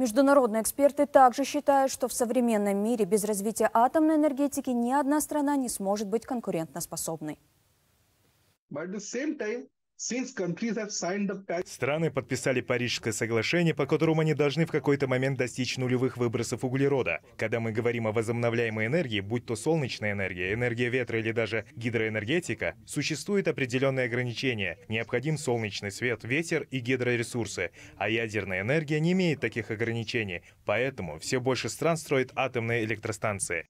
Международные эксперты также считают, что в современном мире без развития атомной энергетики ни одна страна не сможет быть конкурентоспособной. Страны подписали Парижское соглашение, по которому они должны в какой-то момент достичь нулевых выбросов углерода. Когда мы говорим о возобновляемой энергии, будь то солнечная энергия, энергия ветра или даже гидроэнергетика, существует определенные ограничения. Необходим солнечный свет, ветер и гидроресурсы. А ядерная энергия не имеет таких ограничений, поэтому все больше стран строят атомные электростанции.